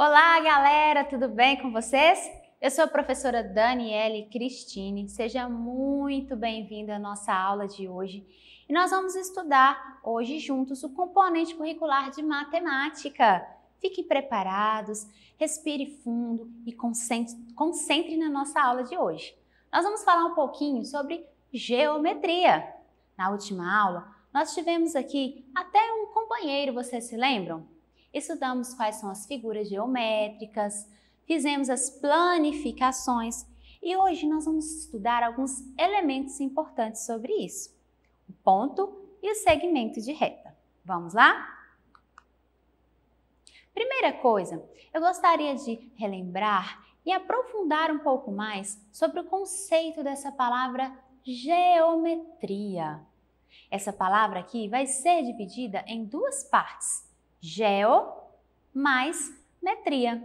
Olá, galera, tudo bem com vocês? Eu sou a professora Daniele Cristine. Seja muito bem-vindo à nossa aula de hoje. E nós vamos estudar hoje juntos o componente curricular de matemática. Fiquem preparados, respire fundo e concentre, concentre na nossa aula de hoje. Nós vamos falar um pouquinho sobre geometria. Na última aula, nós tivemos aqui até um companheiro, vocês se lembram? estudamos quais são as figuras geométricas, fizemos as planificações e hoje nós vamos estudar alguns elementos importantes sobre isso: o ponto e o segmento de reta. Vamos lá? Primeira coisa, eu gostaria de relembrar e aprofundar um pouco mais sobre o conceito dessa palavra geometria. Essa palavra aqui vai ser dividida em duas partes. Geo mais metria.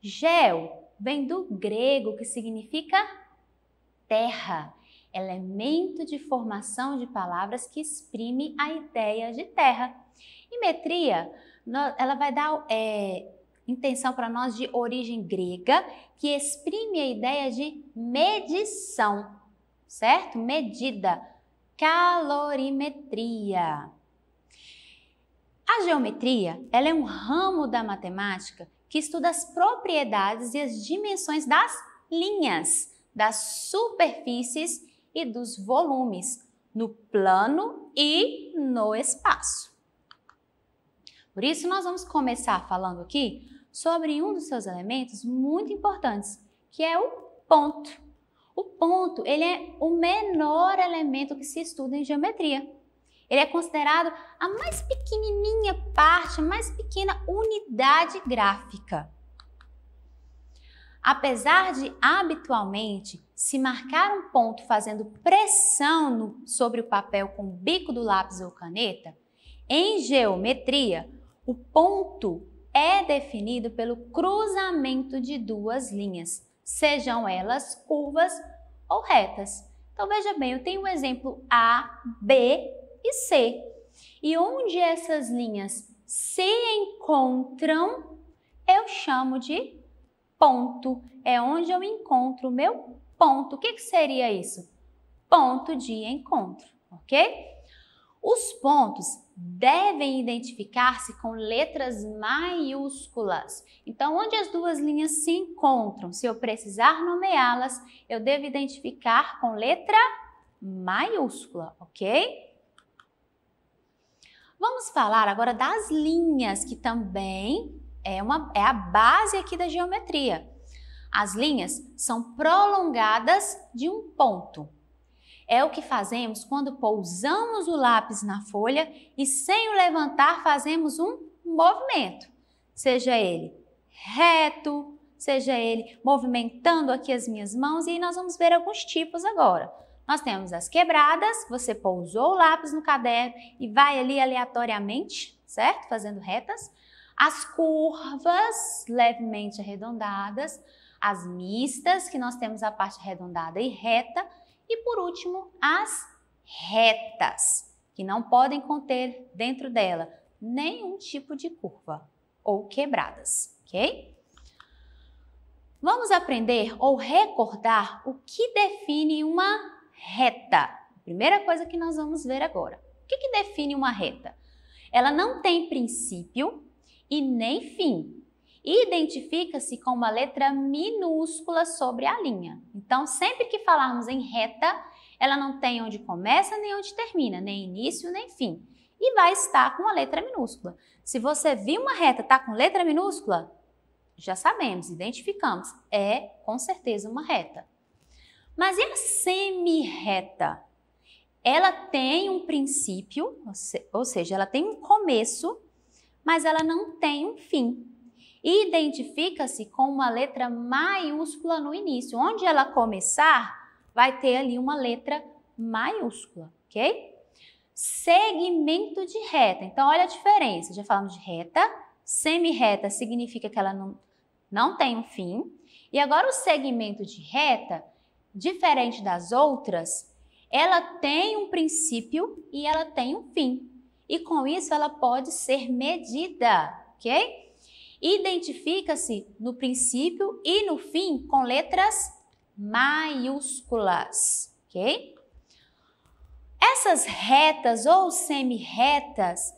Geo vem do grego que significa terra, elemento de formação de palavras que exprime a ideia de terra. E metria, ela vai dar é, intenção para nós de origem grega, que exprime a ideia de medição, certo? Medida, calorimetria. A geometria ela é um ramo da matemática que estuda as propriedades e as dimensões das linhas, das superfícies e dos volumes no plano e no espaço. Por isso, nós vamos começar falando aqui sobre um dos seus elementos muito importantes, que é o ponto. O ponto ele é o menor elemento que se estuda em geometria. Ele é considerado a mais pequenininha parte, a mais pequena unidade gráfica. Apesar de habitualmente se marcar um ponto fazendo pressão no, sobre o papel com o bico do lápis ou caneta, em geometria, o ponto é definido pelo cruzamento de duas linhas, sejam elas curvas ou retas. Então veja bem, eu tenho um exemplo A, B e C. E onde essas linhas se encontram, eu chamo de ponto. É onde eu encontro o meu ponto. O que, que seria isso? Ponto de encontro, ok? Os pontos devem identificar-se com letras maiúsculas. Então, onde as duas linhas se encontram, se eu precisar nomeá-las, eu devo identificar com letra maiúscula, ok? Vamos falar agora das linhas, que também é, uma, é a base aqui da geometria. As linhas são prolongadas de um ponto. É o que fazemos quando pousamos o lápis na folha e, sem o levantar, fazemos um movimento, seja ele reto, seja ele movimentando aqui as minhas mãos, e nós vamos ver alguns tipos agora. Nós temos as quebradas, você pousou o lápis no caderno e vai ali aleatoriamente, certo? Fazendo retas. As curvas, levemente arredondadas. As mistas, que nós temos a parte arredondada e reta. E por último, as retas, que não podem conter dentro dela nenhum tipo de curva ou quebradas, ok? Vamos aprender ou recordar o que define uma reta? Primeira coisa que nós vamos ver agora. O que, que define uma reta? Ela não tem princípio e nem fim. Identifica-se com uma letra minúscula sobre a linha. Então, sempre que falarmos em reta, ela não tem onde começa nem onde termina, nem início nem fim. E vai estar com a letra minúscula. Se você viu uma reta tá com letra minúscula, já sabemos, identificamos, é com certeza uma reta. Mas é a semi-reta. Ela tem um princípio, ou seja, ela tem um começo, mas ela não tem um fim. Identifica-se com uma letra maiúscula no início. Onde ela começar, vai ter ali uma letra maiúscula, ok? Segmento de reta. Então, olha a diferença. Já falamos de reta. Semi-reta significa que ela não, não tem um fim. E agora, o segmento de reta diferente das outras, ela tem um princípio e ela tem um fim. E com isso ela pode ser medida, ok? Identifica-se no princípio e no fim com letras maiúsculas, ok? Essas retas ou semi-retas,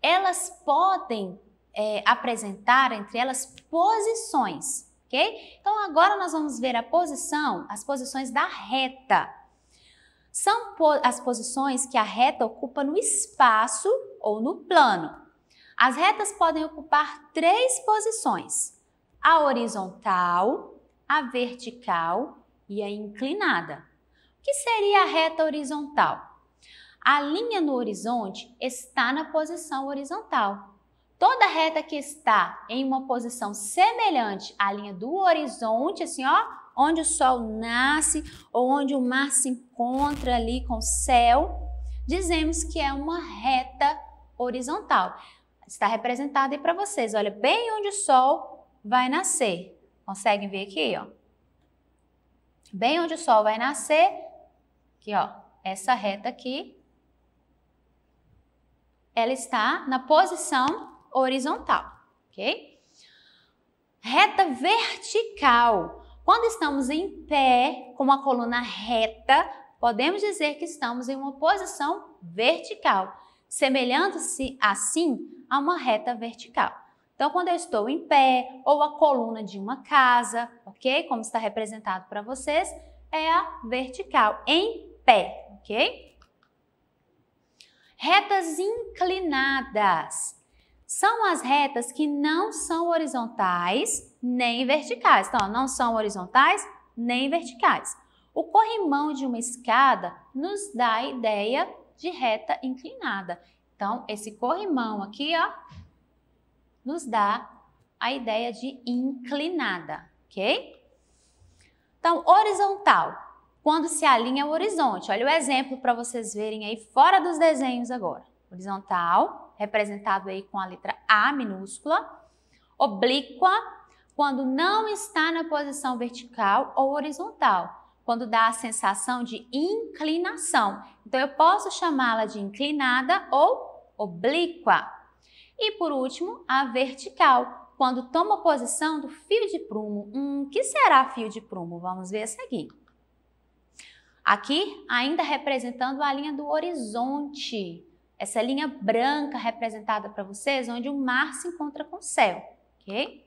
elas podem é, apresentar entre elas posições ok? Então agora nós vamos ver a posição, as posições da reta. São po as posições que a reta ocupa no espaço ou no plano. As retas podem ocupar três posições: a horizontal, a vertical e a inclinada. O que seria a reta horizontal? A linha no horizonte está na posição horizontal, Toda reta que está em uma posição semelhante à linha do horizonte, assim ó, onde o sol nasce ou onde o mar se encontra ali com o céu, dizemos que é uma reta horizontal. Está representada aí para vocês, olha, bem onde o sol vai nascer. Conseguem ver aqui, ó? Bem onde o sol vai nascer, aqui ó, essa reta aqui, ela está na posição horizontal, ok? Reta vertical. Quando estamos em pé, com uma coluna reta, podemos dizer que estamos em uma posição vertical, semelhando-se assim a uma reta vertical. Então, quando eu estou em pé ou a coluna de uma casa, ok? Como está representado para vocês, é a vertical, em pé, ok? Retas inclinadas são as retas que não são horizontais nem verticais. Então, não são horizontais nem verticais. O corrimão de uma escada nos dá a ideia de reta inclinada. Então, esse corrimão aqui, ó, nos dá a ideia de inclinada, ok? Então, horizontal, quando se alinha o horizonte. Olha o exemplo para vocês verem aí fora dos desenhos agora horizontal, representado aí com a letra A minúscula, oblíqua, quando não está na posição vertical ou horizontal, quando dá a sensação de inclinação. Então, eu posso chamá-la de inclinada ou oblíqua. E por último, a vertical, quando toma posição do fio de prumo. Hum, que será fio de prumo? Vamos ver a seguir. Aqui, ainda representando a linha do horizonte, essa linha branca representada para vocês, onde o mar se encontra com o céu, ok?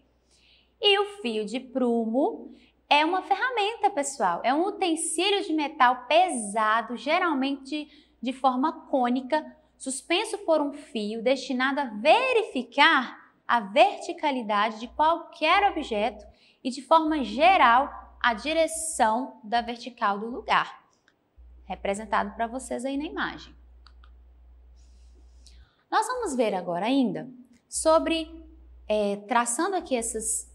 E o fio de prumo é uma ferramenta, pessoal. É um utensílio de metal pesado, geralmente de forma cônica, suspenso por um fio destinado a verificar a verticalidade de qualquer objeto e, de forma geral, a direção da vertical do lugar, representado para vocês aí na imagem. Nós vamos ver agora ainda sobre, é, traçando aqui essas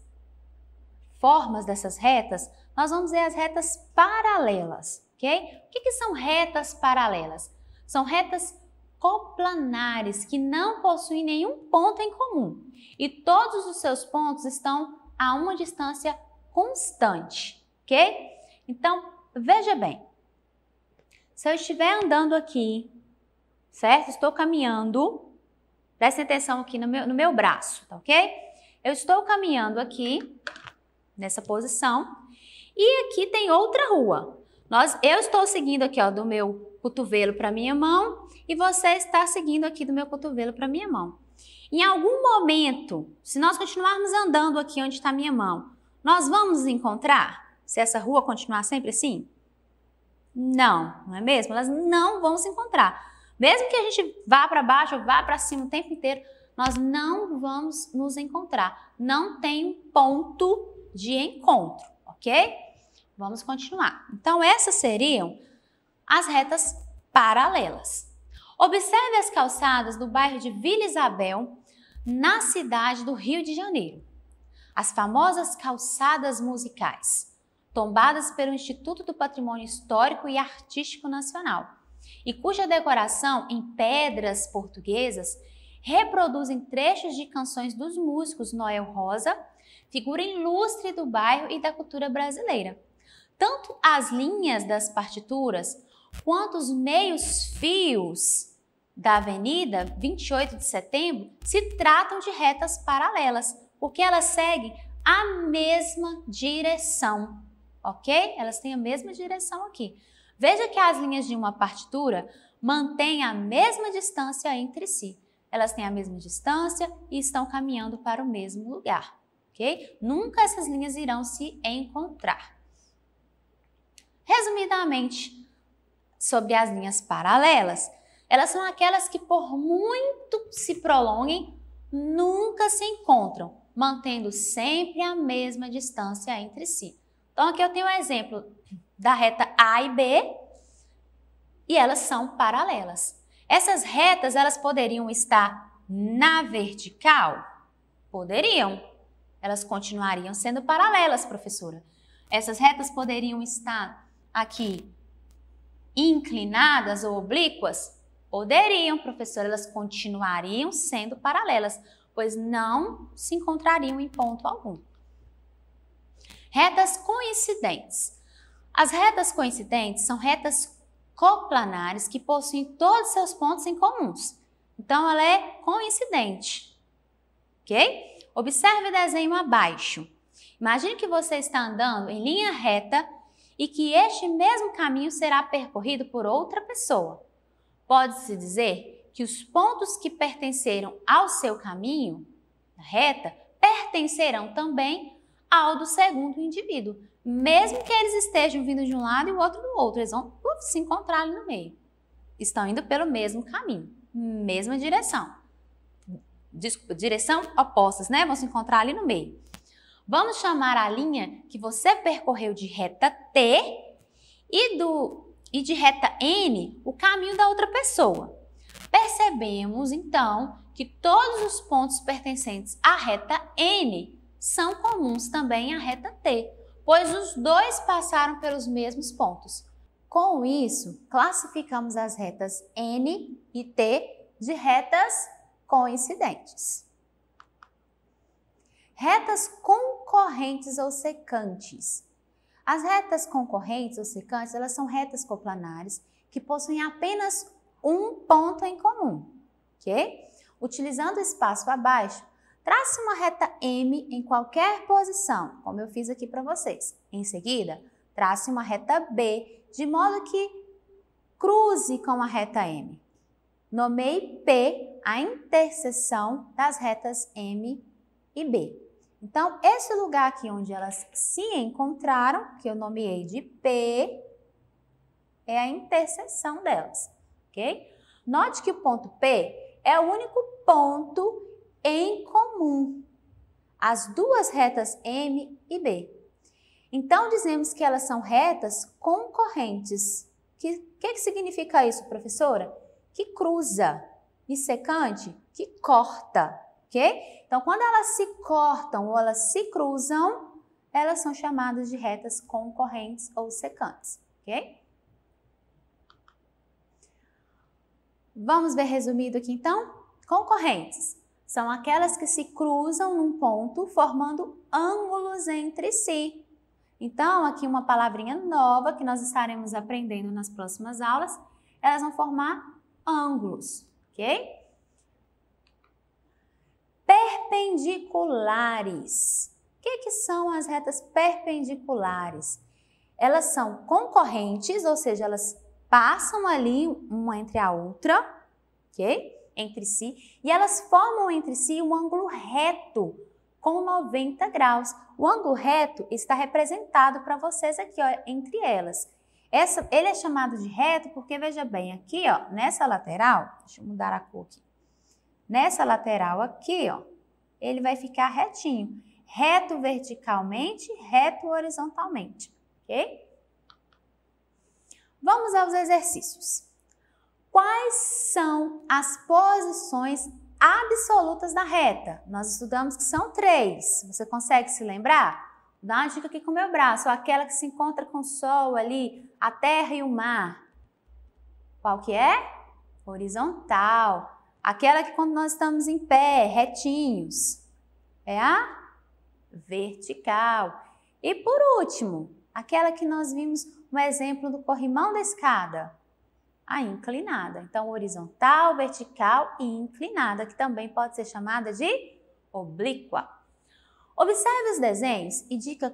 formas dessas retas, nós vamos ver as retas paralelas, ok? O que, que são retas paralelas? São retas coplanares que não possuem nenhum ponto em comum e todos os seus pontos estão a uma distância constante, ok? Então, veja bem, se eu estiver andando aqui, certo? Estou caminhando Prestem atenção aqui no meu, no meu braço, tá ok? Eu estou caminhando aqui, nessa posição, e aqui tem outra rua. Nós, eu estou seguindo aqui, ó, do meu cotovelo para minha mão, e você está seguindo aqui do meu cotovelo para minha mão. Em algum momento, se nós continuarmos andando aqui onde está minha mão, nós vamos nos encontrar? Se essa rua continuar sempre assim? Não, não é mesmo? Elas não vão se encontrar. Mesmo que a gente vá para baixo, vá para cima o tempo inteiro, nós não vamos nos encontrar. Não tem um ponto de encontro, ok? Vamos continuar. Então, essas seriam as retas paralelas. Observe as calçadas do bairro de Vila Isabel, na cidade do Rio de Janeiro. As famosas calçadas musicais, tombadas pelo Instituto do Patrimônio Histórico e Artístico Nacional e cuja decoração em pedras portuguesas reproduzem trechos de canções dos músicos Noel Rosa, figura ilustre do bairro e da cultura brasileira. Tanto as linhas das partituras quanto os meios fios da Avenida 28 de Setembro se tratam de retas paralelas, porque elas seguem a mesma direção, ok? Elas têm a mesma direção aqui. Veja que as linhas de uma partitura mantêm a mesma distância entre si. Elas têm a mesma distância e estão caminhando para o mesmo lugar, ok? Nunca essas linhas irão se encontrar. Resumidamente, sobre as linhas paralelas, elas são aquelas que, por muito se prolonguem, nunca se encontram, mantendo sempre a mesma distância entre si. Então, aqui eu tenho um exemplo da reta A e B e elas são paralelas. Essas retas, elas poderiam estar na vertical? Poderiam. Elas continuariam sendo paralelas, professora. Essas retas poderiam estar aqui inclinadas ou oblíquas? Poderiam, professora, elas continuariam sendo paralelas, pois não se encontrariam em ponto algum. Retas coincidentes. As retas coincidentes são retas coplanares que possuem todos seus pontos em comuns. Então, ela é coincidente. Ok? Observe o desenho abaixo. Imagine que você está andando em linha reta e que este mesmo caminho será percorrido por outra pessoa. Pode-se dizer que os pontos que pertenceram ao seu caminho, reta, pertencerão também ao do segundo indivíduo mesmo que eles estejam vindo de um lado e o outro do outro, eles vão uf, se encontrar ali no meio. Estão indo pelo mesmo caminho, mesma direção. Desculpa, direção opostas, né? Vão se encontrar ali no meio. Vamos chamar a linha que você percorreu de reta T e, do, e de reta N o caminho da outra pessoa. Percebemos, então, que todos os pontos pertencentes à reta N são comuns também à reta T pois os dois passaram pelos mesmos pontos. Com isso, classificamos as retas N e T de retas coincidentes. Retas concorrentes ou secantes. As retas concorrentes ou secantes, elas são retas coplanares que possuem apenas um ponto em comum, ok? É utilizando o espaço abaixo, Trace uma reta M em qualquer posição, como eu fiz aqui para vocês. Em seguida, trace uma reta B, de modo que cruze com a reta M. Nomeie P a interseção das retas M e B. Então, esse lugar aqui onde elas se encontraram, que eu nomeei de P, é a interseção delas, ok? Note que o ponto P é o único ponto em comum, as duas retas M e B. Então, dizemos que elas são retas concorrentes. O que, que, que significa isso, professora? Que cruza. E secante, que corta, ok? Então, quando elas se cortam ou elas se cruzam, elas são chamadas de retas concorrentes ou secantes, ok? Vamos ver resumido aqui então? Concorrentes são aquelas que se cruzam num ponto, formando ângulos entre si. Então, aqui uma palavrinha nova que nós estaremos aprendendo nas próximas aulas, elas vão formar ângulos, ok? Perpendiculares. O que, que são as retas perpendiculares? Elas são concorrentes, ou seja, elas passam ali uma entre a outra, ok? entre si e elas formam entre si um ângulo reto com 90 graus. O ângulo reto está representado para vocês aqui, ó, entre elas. Essa, ele é chamado de reto porque, veja bem, aqui, ó, nessa lateral, deixa eu mudar a cor aqui. Nessa lateral aqui, ó, ele vai ficar retinho. Reto verticalmente, reto horizontalmente, ok? Vamos aos exercícios. Quais são as posições absolutas da reta? Nós estudamos que são três. Você consegue se lembrar? Dá uma dica aqui com o meu braço. Aquela que se encontra com o sol ali, a terra e o mar. Qual que é? Horizontal. Aquela que quando nós estamos em pé, retinhos. É a vertical. E por último, aquela que nós vimos um exemplo do corrimão da escada a inclinada. Então, horizontal, vertical e inclinada, que também pode ser chamada de oblíqua. Observe os desenhos e diga,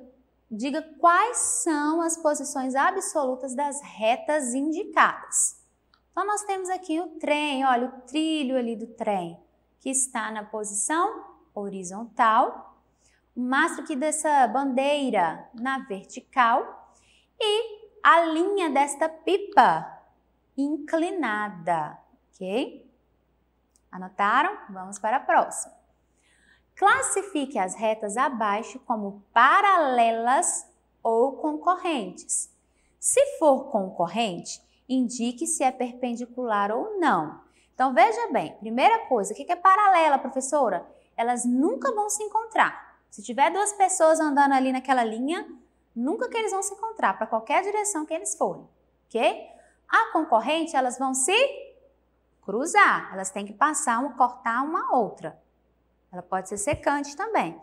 diga quais são as posições absolutas das retas indicadas. Então, nós temos aqui o trem, olha o trilho ali do trem, que está na posição horizontal, o mastro aqui dessa bandeira na vertical e a linha desta pipa inclinada, ok? Anotaram? Vamos para a próxima. Classifique as retas abaixo como paralelas ou concorrentes. Se for concorrente, indique se é perpendicular ou não. Então veja bem, primeira coisa, o que é paralela, professora? Elas nunca vão se encontrar. Se tiver duas pessoas andando ali naquela linha, nunca que eles vão se encontrar, para qualquer direção que eles forem, ok? a concorrente, elas vão se cruzar. Elas têm que passar um, cortar uma outra. Ela pode ser secante também.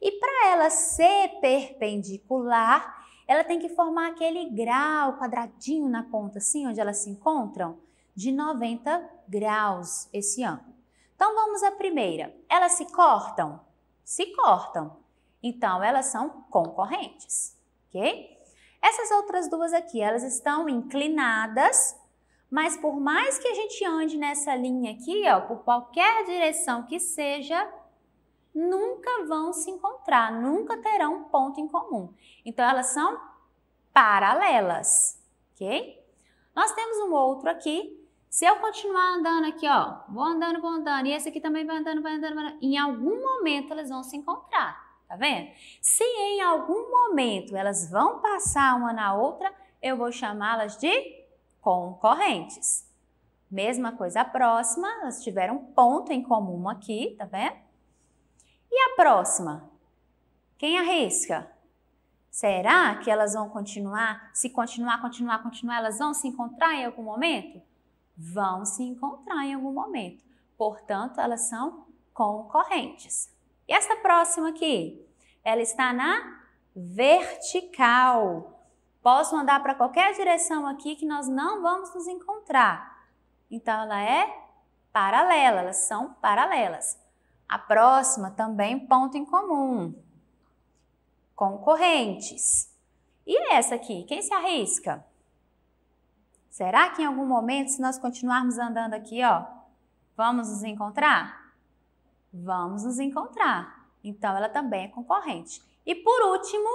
E para ela ser perpendicular, ela tem que formar aquele grau quadradinho na ponta, assim, onde elas se encontram, de 90 graus esse ângulo. Então vamos à primeira. Elas se cortam? Se cortam. Então elas são concorrentes, ok? Essas outras duas aqui, elas estão inclinadas, mas por mais que a gente ande nessa linha aqui, ó, por qualquer direção que seja, nunca vão se encontrar, nunca terão um ponto em comum. Então, elas são paralelas, ok? Nós temos um outro aqui. Se eu continuar andando aqui, ó, vou andando, vou andando, e esse aqui também vai andando, vai andando, vai andando, em algum momento elas vão se encontrar tá vendo? Se em algum momento elas vão passar uma na outra, eu vou chamá-las de concorrentes. Mesma coisa a próxima, elas tiveram um ponto em comum aqui, tá vendo? E a próxima? Quem arrisca? Será que elas vão continuar? Se continuar, continuar, continuar, elas vão se encontrar em algum momento? Vão se encontrar em algum momento. Portanto, elas são concorrentes. E essa próxima aqui? Ela está na vertical. Posso andar para qualquer direção aqui que nós não vamos nos encontrar. Então, ela é paralela, elas são paralelas. A próxima também ponto em comum. Concorrentes. E essa aqui, quem se arrisca? Será que em algum momento, se nós continuarmos andando aqui, ó, vamos nos encontrar? vamos nos encontrar. Então, ela também é concorrente. E por último,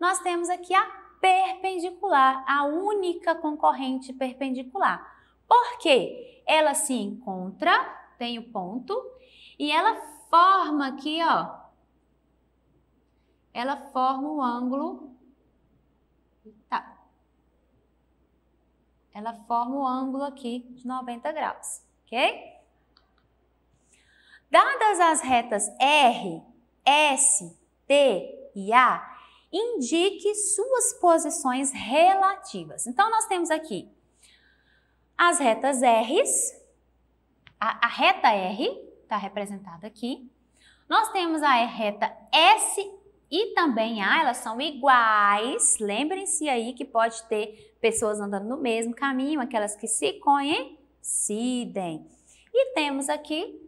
nós temos aqui a perpendicular, a única concorrente perpendicular. Por quê? Ela se encontra, tem o ponto, e ela forma aqui, ó. Ela forma o ângulo. Tá. Ela forma o ângulo aqui de 90 graus, ok? Dadas as retas R, S, T e A, indique suas posições relativas. Então, nós temos aqui as retas r, a, a reta R está representada aqui. Nós temos a reta S e também A, elas são iguais. Lembrem-se aí que pode ter pessoas andando no mesmo caminho, aquelas que se coincidem. E temos aqui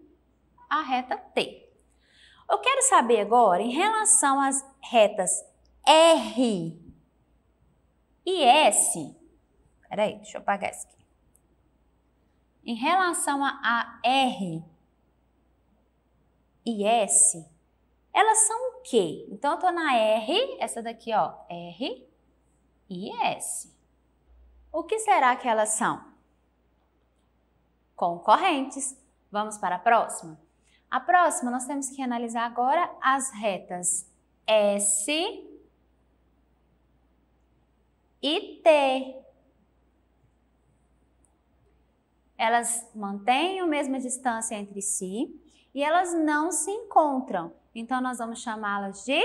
a reta T. Eu quero saber agora em relação às retas R e S. Peraí, deixa eu apagar isso aqui. Em relação a, a R e S, elas são o quê? Então, eu tô na R, essa daqui, ó, R e S. O que será que elas são? Concorrentes. Vamos para a próxima? A próxima, nós temos que analisar agora as retas S e T. Elas mantêm a mesma distância entre si e elas não se encontram. Então, nós vamos chamá-las de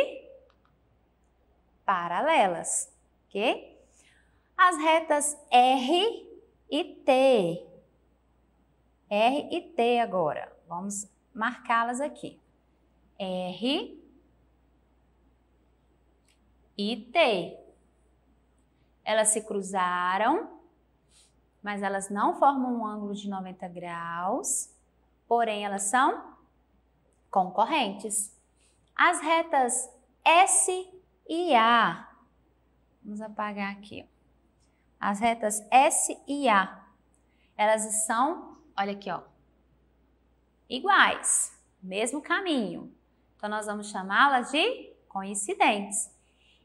paralelas, ok? As retas R e T. R e T agora. Vamos marcá-las aqui. R e T. Elas se cruzaram, mas elas não formam um ângulo de 90 graus, porém elas são concorrentes. As retas S e A. Vamos apagar aqui. As retas S e A. Elas são, olha aqui, ó, iguais, mesmo caminho. Então, nós vamos chamá-las de coincidentes.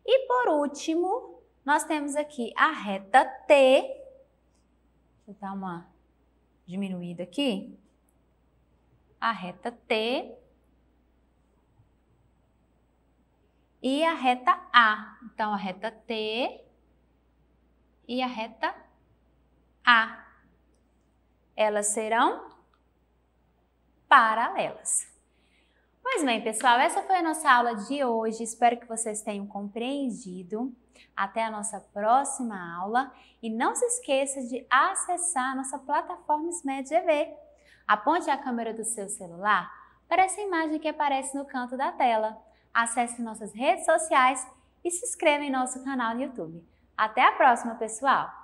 E por último, nós temos aqui a reta T. vou dar uma diminuída aqui. A reta T. E a reta A. Então, a reta T e a reta A. Elas serão paralelas. Pois bem, pessoal, essa foi a nossa aula de hoje. Espero que vocês tenham compreendido. Até a nossa próxima aula e não se esqueça de acessar a nossa plataforma SMED GV. Aponte a câmera do seu celular para essa imagem que aparece no canto da tela. Acesse nossas redes sociais e se inscreva em nosso canal no YouTube. Até a próxima, pessoal!